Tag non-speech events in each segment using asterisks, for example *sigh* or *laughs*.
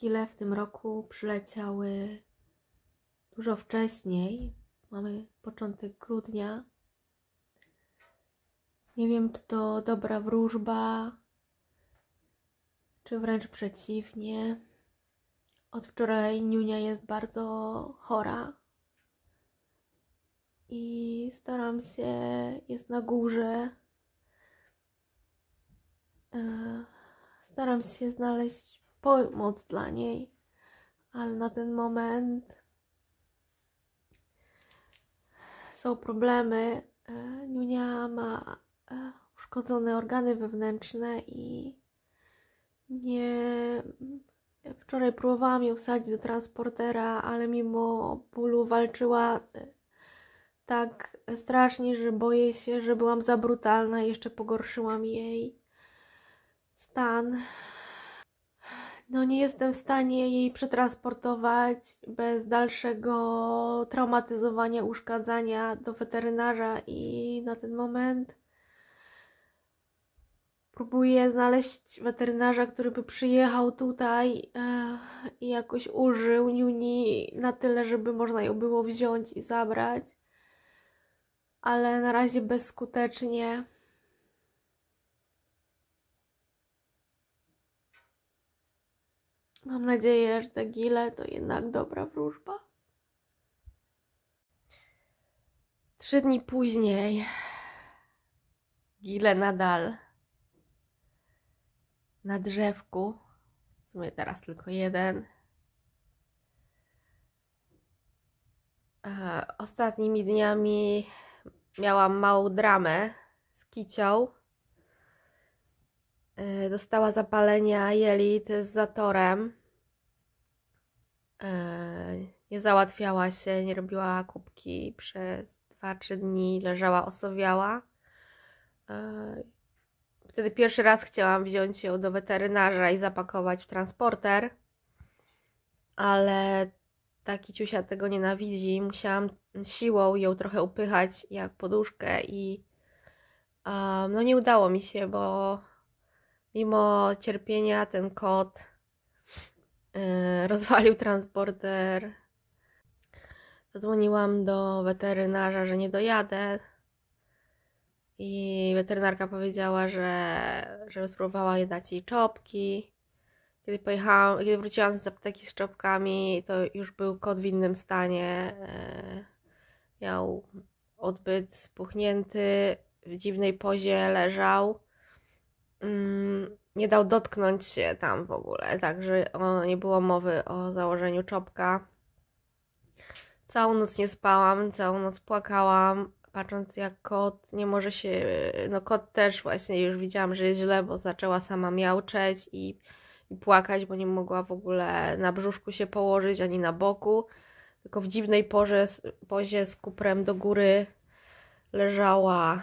Kile w tym roku przyleciały dużo wcześniej. Mamy początek grudnia. Nie wiem, czy to dobra wróżba, czy wręcz przeciwnie. Od wczoraj Niunia jest bardzo chora i staram się, jest na górze. E, staram się znaleźć pomoc dla niej, ale na ten moment są problemy. Niunia ma e, uszkodzone organy wewnętrzne i nie. Wczoraj próbowałam ją wsadzić do transportera, ale mimo bólu walczyła e, tak strasznie, że boję się, że byłam za brutalna i jeszcze pogorszyłam jej stan no nie jestem w stanie jej przetransportować bez dalszego traumatyzowania, uszkadzania do weterynarza i na ten moment próbuję znaleźć weterynarza, który by przyjechał tutaj e, i jakoś użył Niuni na tyle, żeby można ją było wziąć i zabrać, ale na razie bezskutecznie. Mam nadzieję, że te gile to jednak dobra wróżba. Trzy dni później gile nadal na drzewku. W sumie teraz tylko jeden. E, ostatnimi dniami miałam małą dramę z kicią. E, dostała zapalenia jelit z zatorem. E, nie załatwiała się, nie robiła kubki przez 2-3 dni, leżała osowiała. E, wtedy pierwszy raz chciałam wziąć ją do weterynarza i zapakować w transporter, ale taki ciusia tego nienawidzi. Musiałam siłą ją trochę upychać jak poduszkę i um, no nie udało mi się, bo Mimo cierpienia ten kot e, *laughs* rozwalił transporter. Zadzwoniłam do weterynarza, że nie dojadę. I weterynarka powiedziała, że, że spróbowała je dać jej czopki. Kiedy pojechałam, kiedy wróciłam z apteki z czopkami, to już był kot w innym stanie. E, miał odbyt spuchnięty, w dziwnej pozie leżał. Mm, nie dał dotknąć się tam w ogóle, także nie było mowy o założeniu czopka. Całą noc nie spałam, całą noc płakałam, patrząc jak kot nie może się, no kot też właśnie już widziałam, że jest źle, bo zaczęła sama miałczeć i, i płakać, bo nie mogła w ogóle na brzuszku się położyć ani na boku, tylko w dziwnej porze, pozie z kuprem do góry leżała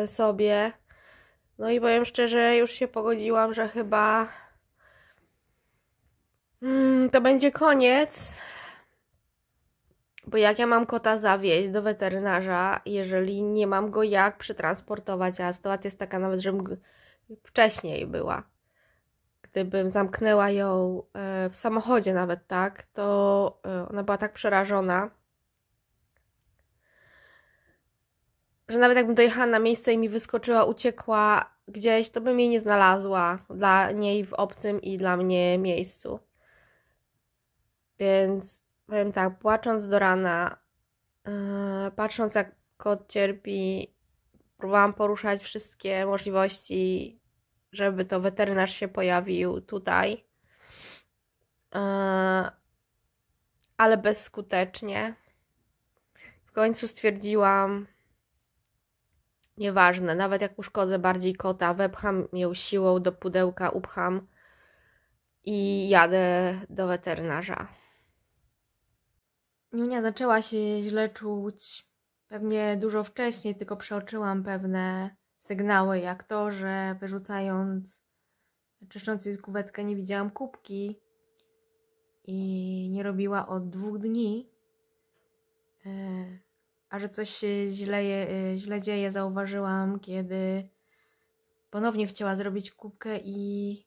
yy, sobie no i powiem szczerze, już się pogodziłam, że chyba mm, to będzie koniec. Bo jak ja mam kota zawieźć do weterynarza, jeżeli nie mam go jak przetransportować, a sytuacja jest taka nawet, że wcześniej była. Gdybym zamknęła ją e, w samochodzie nawet, tak, to e, ona była tak przerażona, że nawet jakbym dojechała na miejsce i mi wyskoczyła, uciekła, gdzieś, to bym jej nie znalazła dla niej w obcym i dla mnie miejscu. Więc powiem tak, płacząc do rana, yy, patrząc jak kot cierpi, próbowałam poruszać wszystkie możliwości, żeby to weterynarz się pojawił tutaj. Yy, ale bezskutecznie. W końcu stwierdziłam, Nieważne, nawet jak uszkodzę bardziej kota, wepcham ją siłą do pudełka, upcham i jadę do weterynarza. Niunia zaczęła się źle czuć pewnie dużo wcześniej, tylko przeoczyłam pewne sygnały, jak to, że wyrzucając, czyszcząc jej kuwetkę, nie widziałam kubki i nie robiła od dwóch dni. Yy a że coś się źle, y, źle dzieje, zauważyłam, kiedy ponownie chciała zrobić kubkę i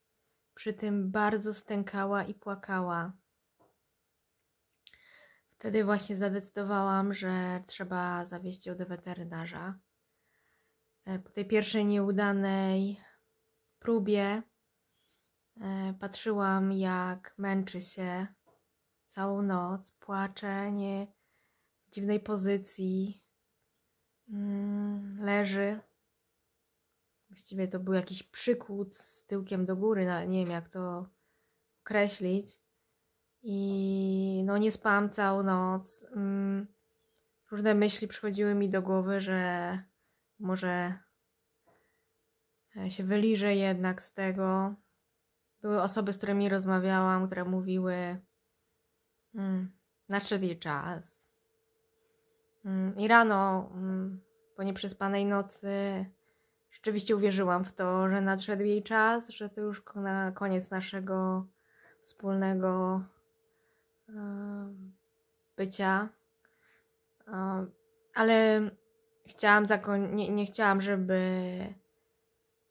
przy tym bardzo stękała i płakała. Wtedy właśnie zadecydowałam, że trzeba zawieźć ją do weterynarza. E, po tej pierwszej nieudanej próbie e, patrzyłam, jak męczy się całą noc, płacze, nie, dziwnej pozycji, mm, leży. Właściwie to był jakiś przykłód z tyłkiem do góry, no, nie wiem jak to określić. I no nie spałam całą noc. Mm, różne myśli przychodziły mi do głowy, że może e, się wyliżę jednak z tego. Były osoby, z którymi rozmawiałam, które mówiły, mm, nadszedł jej czas, Mm, i rano mm, po nieprzespanej nocy rzeczywiście uwierzyłam w to, że nadszedł jej czas, że to już na koniec naszego wspólnego bycia. Ale chciałam nie, nie chciałam, żeby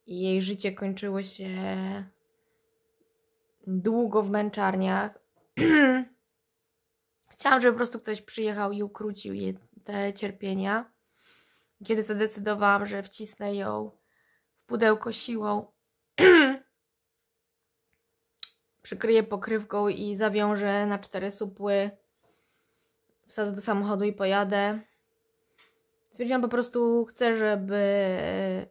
jej życie kończyło się długo w męczarniach. *clears throat* chciałam, żeby po prostu ktoś przyjechał i ukrócił je te cierpienia. Kiedy zadecydowałam, że wcisnę ją w pudełko siłą, *clears throat* przykryję pokrywką i zawiążę na cztery supły, wsadzę do samochodu i pojadę. Stwierdziłam po prostu, chcę, żeby e,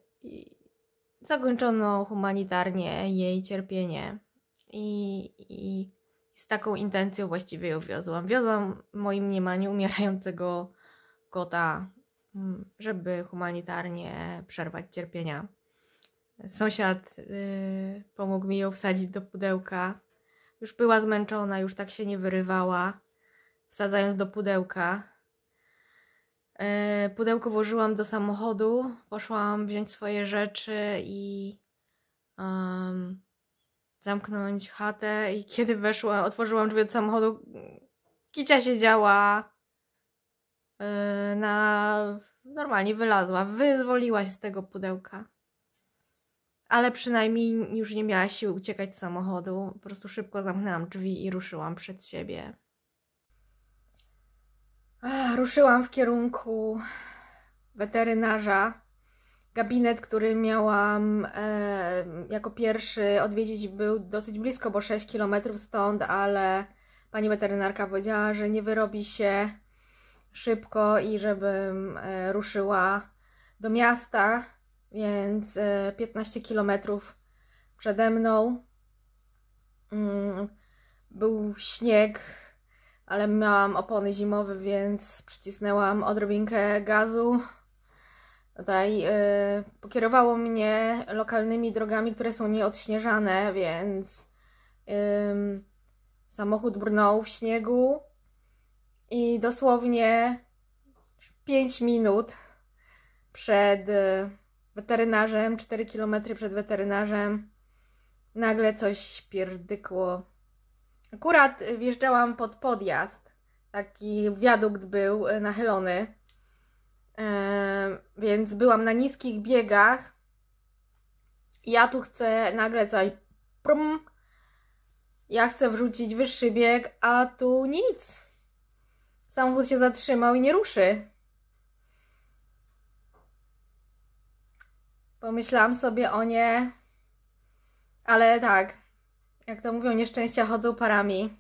zakończono humanitarnie jej cierpienie. I, i z taką intencją właściwie ją wiozłam. Wiozłam w moim mniemaniu umierającego zgoda, mm, żeby humanitarnie przerwać cierpienia. Sąsiad y, pomógł mi ją wsadzić do pudełka. Już była zmęczona, już tak się nie wyrywała. Wsadzając do pudełka, y, pudełko włożyłam do samochodu, poszłam wziąć swoje rzeczy i um, zamknąć chatę. I kiedy weszła, otworzyłam drzwi od samochodu, Kicia siedziała Y, na... normalnie wylazła, wyzwoliła się z tego pudełka. Ale przynajmniej już nie miała siły uciekać z samochodu. Po prostu szybko zamknęłam drzwi i ruszyłam przed siebie. Ach, ruszyłam w kierunku weterynarza. Gabinet, który miałam e, jako pierwszy odwiedzić, był dosyć blisko, bo 6 km stąd, ale pani weterynarka powiedziała, że nie wyrobi się szybko i żebym e, ruszyła do miasta, więc 15 e, km przede mną mm, był śnieg, ale miałam opony zimowe, więc przycisnęłam odrobinkę gazu. Tutaj e, pokierowało mnie lokalnymi drogami, które są nieodśnieżane, więc samochód brnął w śniegu i dosłownie 5 minut przed y, weterynarzem, 4 km przed weterynarzem, nagle coś pierdykło. Akurat wjeżdżałam pod podjazd, taki wiadukt był y, nachylony, e, więc byłam na niskich biegach. Ja tu chcę nagle coś prum, ja chcę wrzucić wyższy bieg, a tu nic Samochód się zatrzymał i nie ruszy. Pomyślałam sobie o nie, ale tak, jak to mówią, nieszczęścia chodzą parami.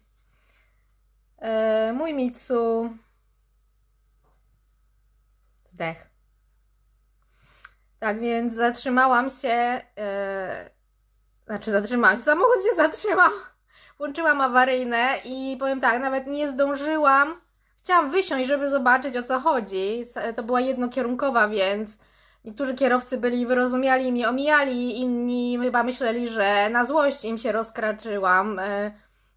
Yy, mój Mitsu zdech. Tak więc zatrzymałam się, yy, znaczy zatrzymałam się, samochód się zatrzymał, włączyłam awaryjne i powiem tak, nawet nie zdążyłam Chciałam wysiąść, żeby zobaczyć o co chodzi. To była jednokierunkowa, więc niektórzy kierowcy byli wyrozumiali i mi omijali, inni chyba myśleli, że na złość im się rozkraczyłam e,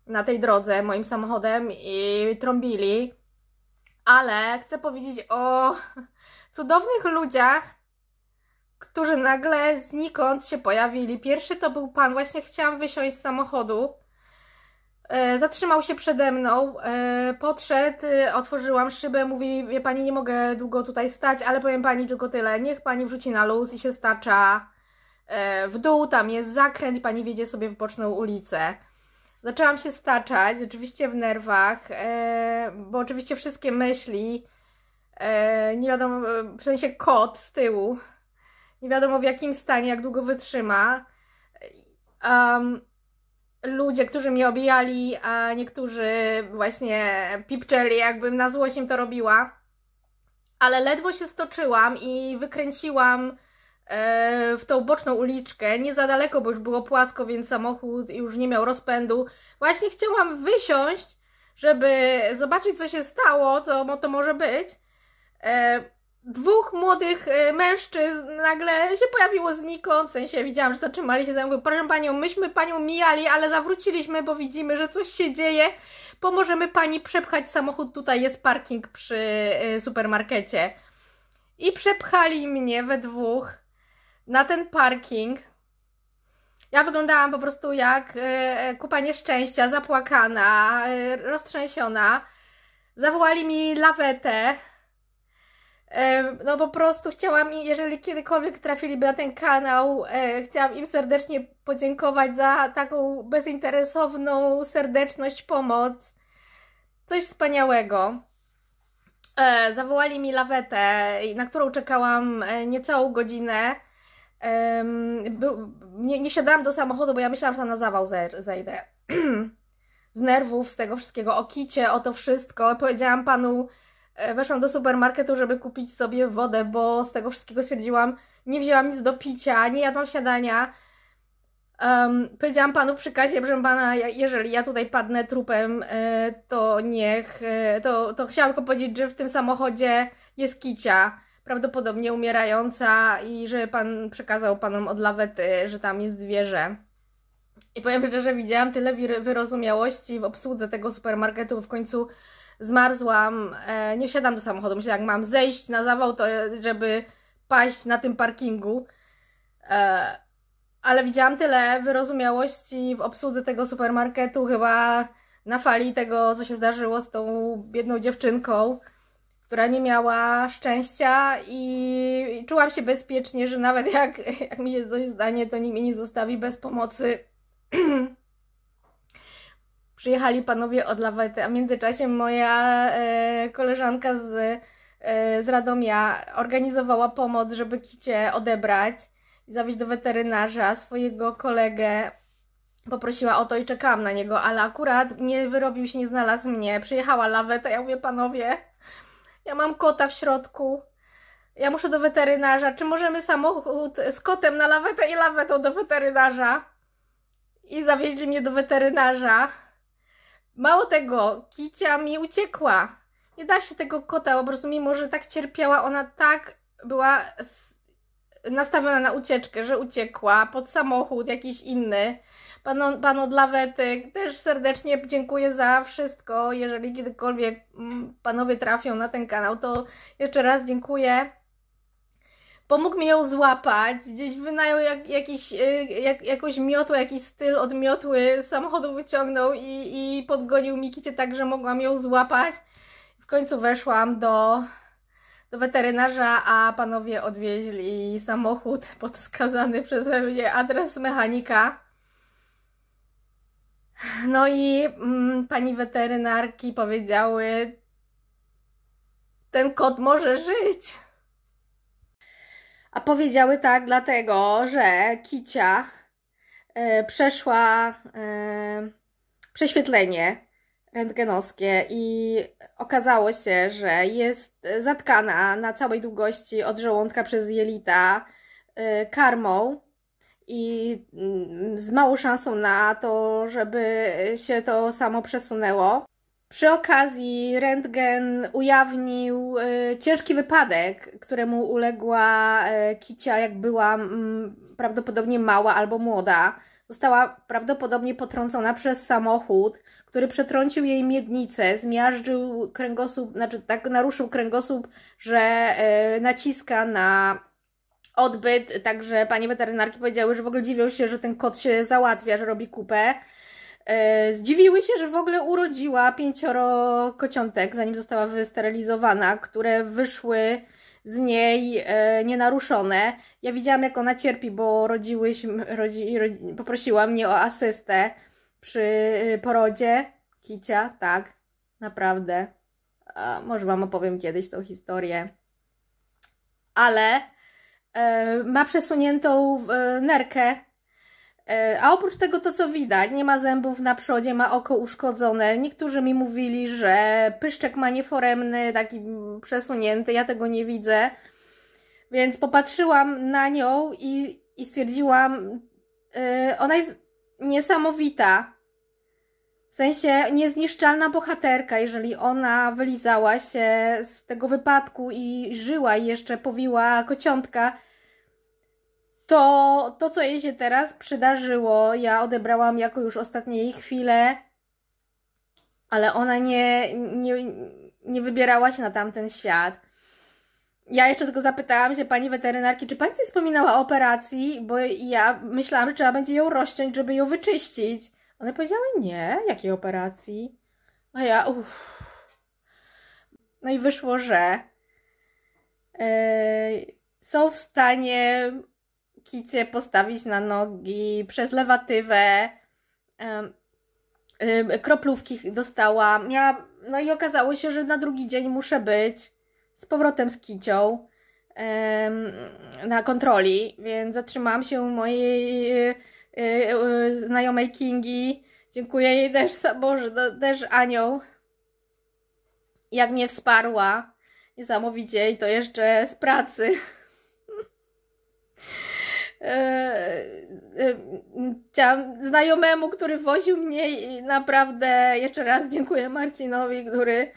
na tej drodze moim samochodem i trąbili. Ale chcę powiedzieć o cudownych ludziach, którzy nagle znikąd się pojawili. Pierwszy to był pan, właśnie chciałam wysiąść z samochodu E, zatrzymał się przede mną, e, podszedł, e, otworzyłam szybę, mówi, wie pani, nie mogę długo tutaj stać, ale powiem pani tylko tyle, niech pani wrzuci na luz i się stacza w dół, tam jest zakręt, pani wiedzie sobie w boczną ulicę. Zaczęłam się staczać, oczywiście w nerwach, bo oczywiście wszystkie myśli, nie wiadomo, w sensie kot z tyłu, nie wiadomo w jakim stanie, jak długo wytrzyma. Um, ludzie, którzy mnie obijali, a niektórzy właśnie pipczeli, jakbym na złość im to robiła. Ale ledwo się stoczyłam i wykręciłam e, w tą boczną uliczkę, nie za daleko, bo już było płasko, więc samochód już nie miał rozpędu. Właśnie chciałam wysiąść, żeby zobaczyć, co się stało, co to może być. E, dwóch młodych e, mężczyzn nagle się pojawiło znikąd, w sensie widziałam, że zatrzymali się za mną, proszę panią, myśmy panią mijali, ale zawróciliśmy, bo widzimy, że coś się dzieje, pomożemy pani przepchać samochód, tutaj jest parking przy e, supermarkecie. I przepchali mnie we dwóch na ten parking. Ja wyglądałam po prostu jak e, kupa nieszczęścia, zapłakana, roztrzęsiona. Zawołali mi lawetę, no po prostu chciałam, jeżeli kiedykolwiek trafiliby na ten kanał, chciałam im serdecznie podziękować za taką bezinteresowną serdeczność, pomoc. Coś wspaniałego. E, zawołali mi lawetę, na którą czekałam e, niecałą godzinę. nie, nie siadałam do samochodu, bo ja myślałam, że na zawał zejdę. *clears throat* Z nerwów, z tego wszystkiego, o kicie, o to wszystko. Powiedziałam panu E, weszłam do supermarketu, żeby kupić sobie wodę, bo z tego wszystkiego stwierdziłam, nie wzięłam nic do picia, nie jadłam śniadania. Um, powiedziałam panu przy kasie, proszę pana, jeżeli ja tutaj padnę trupem, e, to niech, e, to, to chciałam tylko powiedzieć, że w tym samochodzie jest kicia, prawdopodobnie umierająca i że pan przekazał panom od lawety, że tam jest zwierzę. I powiem szczerze, widziałam tyle wyrozumiałości w obsłudze tego supermarketu, w końcu zmarzłam, e, nie wsiadam do samochodu, myślę jak mam zejść na zawał, to e, żeby paść na tym parkingu. E, ale widziałam tyle wyrozumiałości w obsłudze tego supermarketu, chyba na fali tego, co się zdarzyło z tą biedną dziewczynką, która nie miała szczęścia i, i czułam się bezpiecznie, że nawet jak, *laughs* jak mi się coś zdanie, to nikt mnie nie zostawi bez pomocy. *clears throat* przyjechali panowie od lawety, a w międzyczasie moja e, koleżanka z, e, z Radomia organizowała pomoc, żeby Kicie odebrać i zawieźć do weterynarza swojego kolegę. Poprosiła o to i czekałam na niego, ale akurat nie wyrobił się, nie znalazł mnie. Przyjechała laweta, ja mówię, panowie, ja mam kota w środku, ja muszę do weterynarza. Czy możemy samochód z kotem na lawetę i lawetą do weterynarza? I zawieźli mnie do weterynarza. Mało tego, Kicia mi uciekła. Nie da się tego kota, po prostu mimo, że tak cierpiała, ona tak była nastawiona na ucieczkę, że uciekła pod samochód jakiś inny. Panu, panu też serdecznie dziękuję za wszystko. Jeżeli kiedykolwiek mm, panowie trafią na ten kanał, to jeszcze raz dziękuję pomógł mi ją złapać, gdzieś wynajął jak, jakiś, y, jak, jakąś miotłę, jakiś styl od miotły z samochodu wyciągnął i, i podgonił Mikicie tak, że mogłam ją złapać. W końcu weszłam do, do weterynarza, a panowie odwieźli samochód *laughs* podskazany przeze mnie adres mechanika. No i mm, pani weterynarki powiedziały, ten kot może żyć. A powiedziały tak dlatego, że Kicia y, przeszła y, prześwietlenie rentgenowskie i okazało się, że jest zatkana na całej długości od żołądka przez jelita y, karmą i mm, z małą szansą na to, żeby się to samo przesunęło. Przy okazji Rentgen ujawnił y, ciężki wypadek, któremu uległa y, Kicia, jak była mm, prawdopodobnie mała albo młoda. Została prawdopodobnie potrącona przez samochód, który przetrącił jej miednicę, zmiażdżył kręgosłup, znaczy tak naruszył kręgosłup, że y, naciska na odbyt, także panie weterynarki powiedziały, że w ogóle dziwią się, że ten kot się załatwia, że robi kupę. E, zdziwiły się, że w ogóle urodziła pięcioro kociątek, zanim została wysterylizowana, które wyszły z niej e, nienaruszone. Ja widziałam, jak ona cierpi, bo rodziłyśmy, rodzi, rodzi, poprosiła mnie o asystę przy e, porodzie. Kicia, tak, naprawdę. A może Wam opowiem kiedyś tą historię. Ale e, ma przesuniętą e, nerkę E, a oprócz tego to, co widać, nie ma zębów na przodzie, ma oko uszkodzone. Niektórzy mi mówili, że pyszczek ma nieforemny, taki przesunięty, ja tego nie widzę. Więc popatrzyłam na nią i, i stwierdziłam, yy, ona jest niesamowita. W sensie niezniszczalna bohaterka, jeżeli ona wylizała się z tego wypadku i żyła i jeszcze powiła kociątka, to to, co jej się teraz przydarzyło, ja odebrałam jako już ostatnie jej chwile, ale ona nie, nie, nie wybierała się na tamten świat. Ja jeszcze tylko zapytałam się pani weterynarki, czy pani coś wspominała o operacji, bo ja myślałam, że trzeba będzie ją rozciąć, żeby ją wyczyścić. One powiedziały nie, jakiej operacji? A ja uff. No i wyszło, że yy, są w stanie kicie postawić na nogi, przez lewatywę, kroplówki dostała. Ja, no i okazało się, że na drugi dzień muszę być z powrotem z kicią na kontroli, więc zatrzymałam się u mojej e, e, znajomej Kingi. Dziękuję jej też, Boże, no, też Anią, jak mnie wsparła niesamowicie i to jeszcze z pracy. E, e, chciałam znajomemu, który woził mnie i naprawdę jeszcze raz dziękuję Marcinowi, który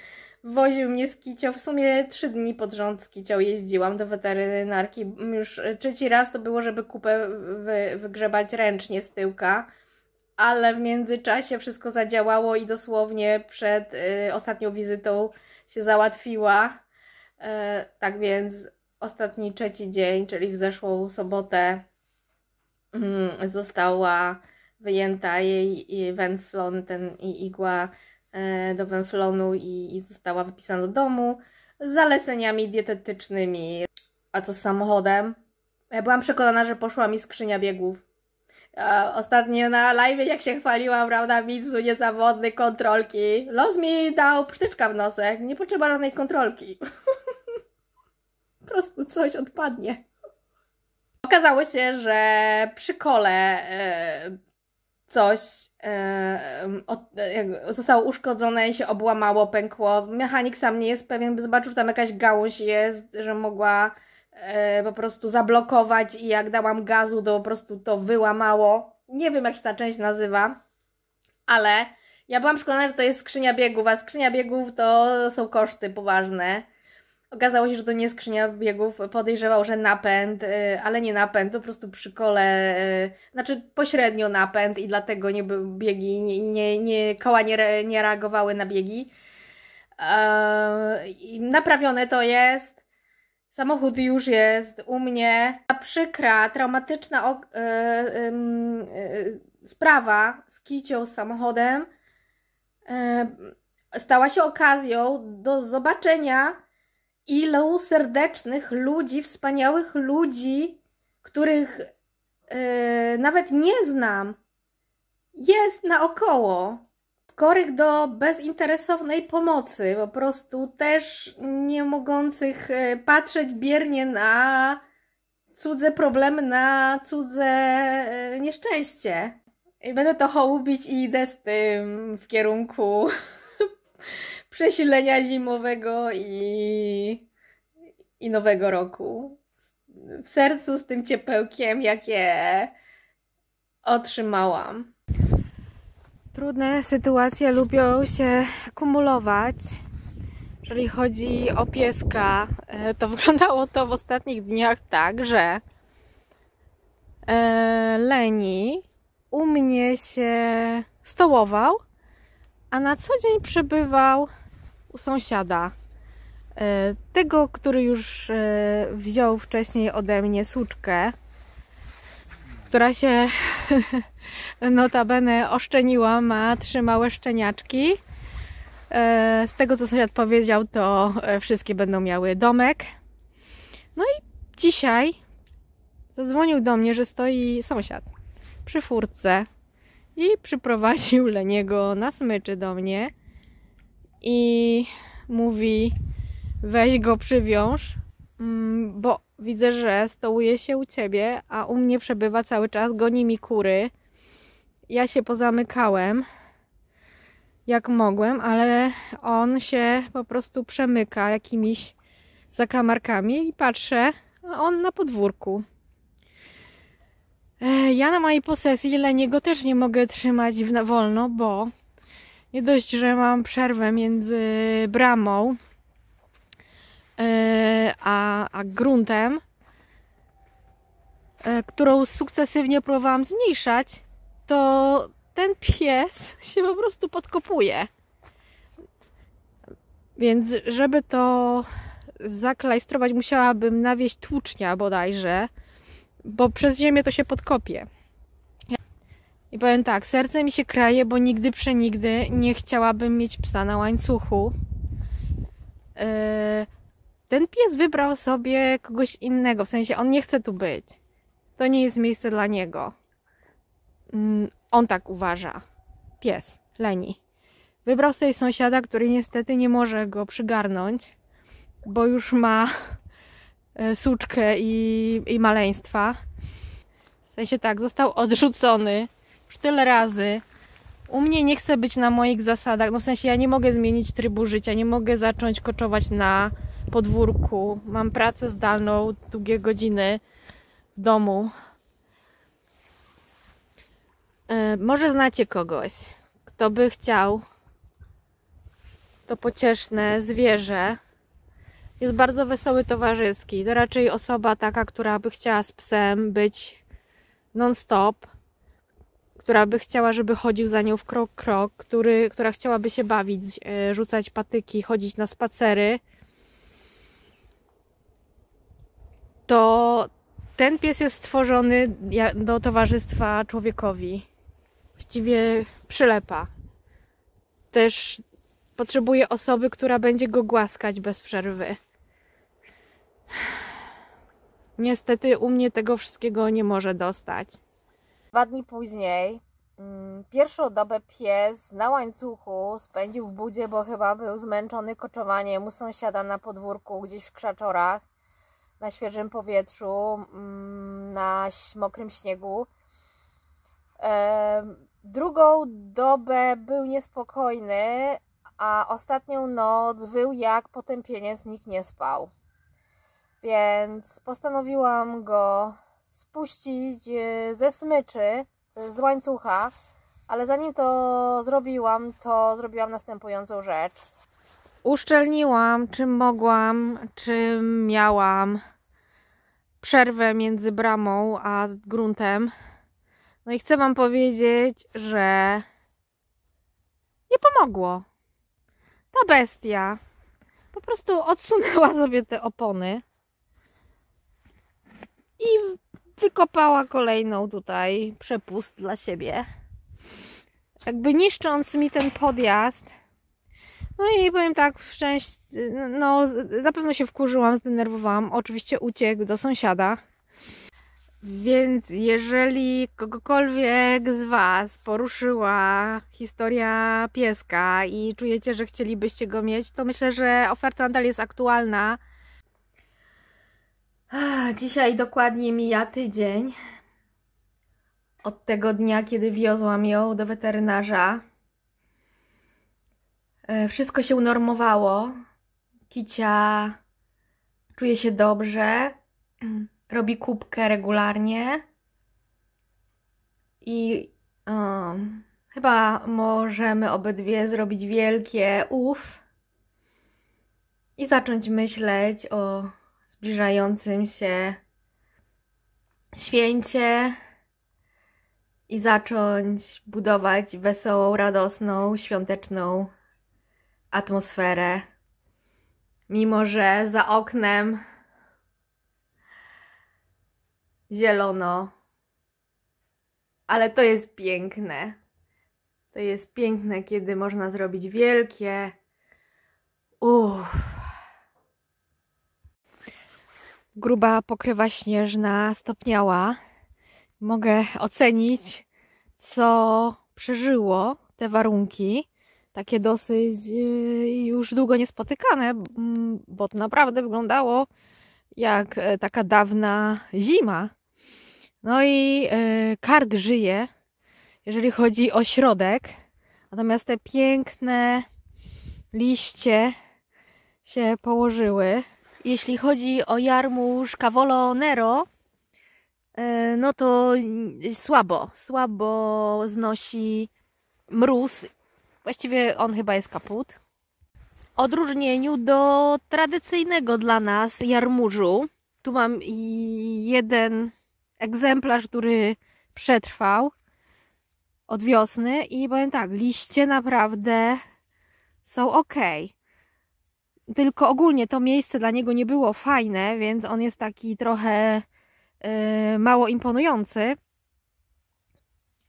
woził mnie z kicią. W sumie trzy dni pod rząd z kicią jeździłam do weterynarki. Już trzeci raz to było, żeby kupę wy, wygrzebać ręcznie z tyłka. Ale w międzyczasie wszystko zadziałało i dosłownie przed y, ostatnią wizytą się załatwiła. Y, tak więc ostatni trzeci dzień, czyli w zeszłą sobotę Mm, została wyjęta jej, jej wenflon, ten igła e, do wenflonu i, i została wypisana do domu z zaleceniami dietetycznymi. A co z samochodem? Ja byłam przekonana, że poszła mi skrzynia biegów. Ostatnio na live, jak się chwaliłam, prawda, widzu niezawodny, kontrolki. Los mi dał psztyczka w nosek, nie potrzeba żadnej kontrolki. *laughs* po prostu coś odpadnie. Okazało się, że przy kole e, coś e, e, zostało uszkodzone i się obłamało, pękło. Mechanik sam nie jest pewien, by zobaczył, że tam jakaś gałąź jest, że mogła po prostu zablokować i jak dałam gazu, to po prostu to wyłamało. Nie wiem, jak się ta część nazywa, ale ja byłam przekonana, że to jest skrzynia biegów, a skrzynia biegów to są koszty poważne. Okazało się, że to nie skrzynia biegów, podejrzewał, że napęd, y, ale nie napęd, po prostu przy kole, y, znaczy pośrednio napęd i dlatego nie był biegi, nie, nie, nie, koła nie, nie reagowały na biegi. Eee, naprawione to jest, samochód już jest u mnie. Ta przykra, traumatyczna ok, e, e, e, sprawa z kicią, z samochodem stała się okazją do zobaczenia ilu serdecznych ludzi, wspaniałych ludzi, których yy, nawet nie znam, jest naokoło. Skorych do bezinteresownej pomocy, po prostu też nie mogących e, patrzeć biernie na cudze problemy, na cudze e, nieszczęście. I będę to hołubić i idę z tym w kierunku *laughs* przesilenia zimowego i, i nowego roku. W sercu z tym ciepełkiem, jakie otrzymałam. Trudne sytuacje lubią się kumulować. Jeżeli chodzi o pieska, e, to *laughs* wyglądało to w ostatnich dniach tak, że e, Leni u mnie się stołował, a na co dzień przebywał sąsiada. E, tego, który już e, wziął wcześniej ode mnie suczkę, która się *laughs* notabene oszczeniła, ma trzy małe szczeniaczki. E, z tego, co sąsiad powiedział, to wszystkie będą miały domek. No i dzisiaj zadzwonił do mnie, że stoi sąsiad przy furtce i przyprowadził *laughs* Leniego na smyczy do mnie i mówi weź go przywiąż, mm, bo widzę, że stołuje się u ciebie, a u mnie przebywa cały czas, goni mi kury. Ja się pozamykałem jak mogłem, ale on się po prostu przemyka jakimiś zakamarkami i patrzę, a on na podwórku. E, ja na mojej posesji niego też nie mogę trzymać wolno, bo nie dość, że mam przerwę między bramą e, a, a gruntem, e, którą sukcesywnie próbowałam zmniejszać, to ten pies *laughs* się po prostu podkopuje. Więc żeby to zaklajstrować, musiałabym nawieść tłucznia bodajże, bo przez ziemię to się podkopie. I powiem tak, serce mi się kraje, bo nigdy przenigdy nie chciałabym mieć psa na łańcuchu. Yy, ten pies wybrał sobie kogoś innego, w sensie on nie chce tu być. To nie jest miejsce dla niego. Mm, on tak uważa. Pies, Leni. Wybrał sobie sąsiada, który niestety nie może go przygarnąć, bo już ma e, suczkę i, i maleństwa. W sensie tak, został odrzucony już tyle razy. U mnie nie chce być na moich zasadach, no w sensie ja nie mogę zmienić trybu życia, nie mogę zacząć koczować na podwórku. Mam pracę zdalną, długie godziny w domu. E, może znacie kogoś, kto by chciał to pocieszne zwierzę. Jest bardzo wesoły, towarzyski. To raczej osoba taka, która by chciała z psem być non-stop która by chciała, żeby chodził za nią w krok krok, który, która chciałaby się bawić, e, rzucać patyki, chodzić na spacery, to ten pies jest stworzony do towarzystwa człowiekowi. Właściwie przylepa. Też potrzebuje osoby, która będzie go głaskać bez przerwy. Niestety u mnie tego wszystkiego nie może dostać. Dwa dni później mm, Pierwszą dobę pies na łańcuchu spędził w budzie, bo chyba był zmęczony koczowaniem u sąsiada na podwórku, gdzieś w krzaczorach, na świeżym powietrzu, mm, na mokrym śniegu. Drugą dobę był niespokojny, a ostatnią noc wył jak potępienie, nikt nie spał. Więc postanowiłam go spuścić e, ze smyczy, e, z łańcucha, ale zanim to zrobiłam, to zrobiłam następującą rzecz. Uszczelniłam, czym mogłam, czym miałam przerwę między bramą a gruntem. No i chcę Wam powiedzieć, że nie pomogło. Ta bestia po prostu odsunęła *laughs* sobie te opony i wykopała kolejną tutaj przepust dla siebie. Jakby niszcząc mi ten podjazd. No i powiem tak, w część, no na pewno się wkurzyłam, zdenerwowałam. Oczywiście uciekł do sąsiada. Więc jeżeli kogokolwiek z Was poruszyła historia pieska i czujecie, że chcielibyście go mieć, to myślę, że oferta nadal jest aktualna. Ah, dzisiaj dokładnie mija tydzień od tego dnia, kiedy wiozłam ją do weterynarza. E, wszystko się unormowało. Kicia czuje się dobrze, *clears throat* robi kubkę regularnie i um, chyba możemy obydwie zrobić wielkie uff i zacząć myśleć o zbliżającym się święcie i zacząć budować wesołą, radosną, świąteczną atmosferę. Mimo, że za oknem zielono, ale to jest piękne. To jest piękne, kiedy można zrobić wielkie. Uff gruba pokrywa śnieżna stopniała. Mogę ocenić, co przeżyło te warunki. Takie dosyć y, już długo niespotykane, mm, bo to naprawdę wyglądało jak e, taka dawna zima. No i e, kart żyje, jeżeli chodzi o środek. Natomiast te piękne liście się położyły jeśli chodzi o jarmuż nero, e, no to słabo, słabo znosi mróz. Właściwie on chyba jest kaput. W odróżnieniu do tradycyjnego dla nas jarmużu, tu mam jeden egzemplarz, który przetrwał od wiosny i powiem tak, liście naprawdę są ok tylko ogólnie to miejsce dla niego nie było fajne, więc on jest taki trochę yy, mało imponujący.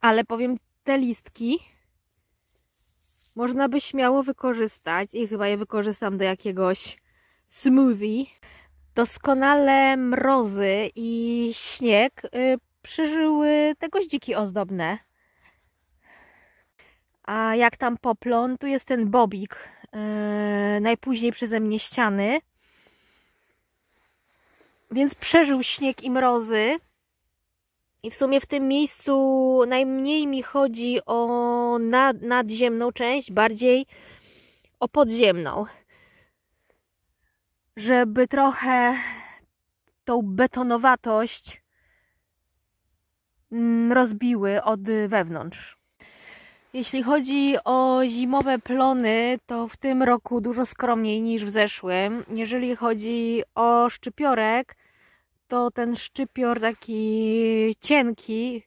Ale powiem, te listki można by śmiało wykorzystać i chyba je wykorzystam do jakiegoś smoothie. Doskonale mrozy i śnieg yy, przeżyły te goździki ozdobne. A jak tam poplon, tu jest ten bobik, E, najpóźniej przeze mnie ściany. Więc przeżył śnieg i mrozy. I w sumie w tym miejscu najmniej mi chodzi o nad, nadziemną część, bardziej o podziemną. Żeby trochę tą betonowatość mm, rozbiły od wewnątrz. Jeśli chodzi o zimowe plony, to w tym roku dużo skromniej niż w zeszłym. Jeżeli chodzi o szczypiorek, to ten szczypior taki cienki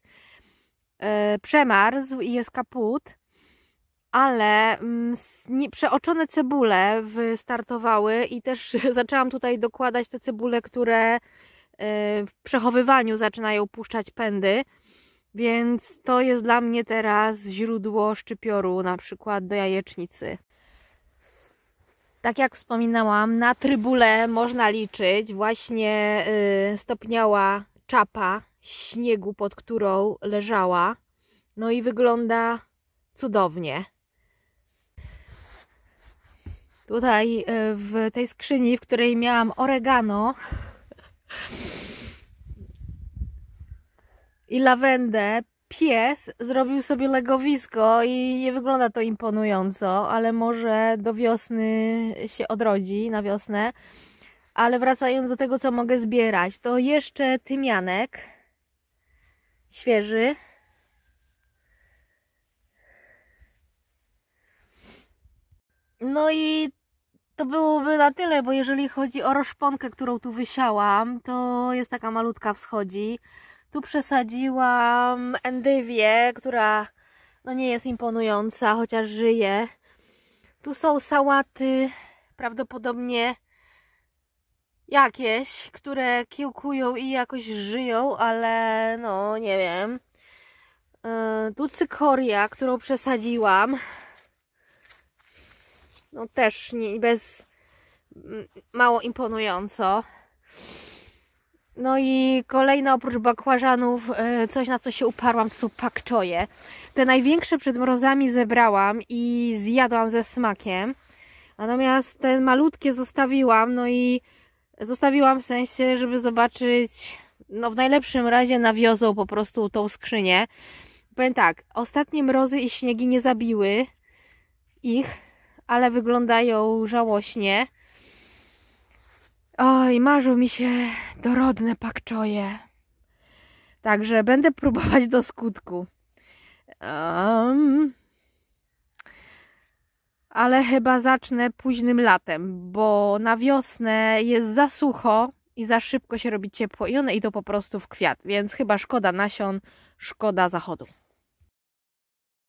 e, przemarzł i jest kaput, ale mm, przeoczone cebule wystartowały i też *laughs* zaczęłam tutaj dokładać te cebule, które e, w przechowywaniu zaczynają puszczać pędy więc to jest dla mnie teraz źródło szczypioru, na przykład do jajecznicy. Tak jak wspominałam, na trybule można liczyć właśnie y, stopniała czapa śniegu, pod którą leżała. No i wygląda cudownie. Tutaj y, w tej skrzyni, w której miałam oregano, i lawendę, pies zrobił sobie legowisko i nie wygląda to imponująco, ale może do wiosny się odrodzi, na wiosnę. Ale wracając do tego, co mogę zbierać, to jeszcze tymianek świeży. No i to byłoby na tyle, bo jeżeli chodzi o roszponkę, którą tu wysiałam, to jest taka malutka wschodzi. Tu przesadziłam endywię, która no nie jest imponująca, chociaż żyje. Tu są sałaty prawdopodobnie jakieś, które kiełkują i jakoś żyją, ale no nie wiem. E, tu cykoria, którą przesadziłam. No też nie, bez mało imponująco. No i kolejna oprócz bakłażanów, e, coś na co się uparłam, to są Te największe przed mrozami zebrałam i zjadłam ze smakiem. Natomiast te malutkie zostawiłam, no i zostawiłam w sensie, żeby zobaczyć, no w najlepszym razie nawiozą po prostu tą skrzynię. Powiem tak, ostatnie mrozy i śniegi nie zabiły ich, ale wyglądają żałośnie. Oj, marzą mi się dorodne pakczoje. Także będę próbować do skutku. Um, ale chyba zacznę późnym latem, bo na wiosnę jest za sucho i za szybko się robi ciepło i one idą po prostu w kwiat, więc chyba szkoda nasion, szkoda zachodu.